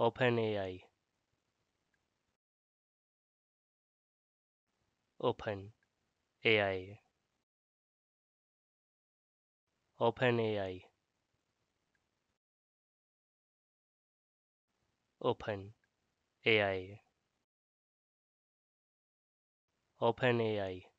OpenAI. Open AI. Open AI. Open AI. AI.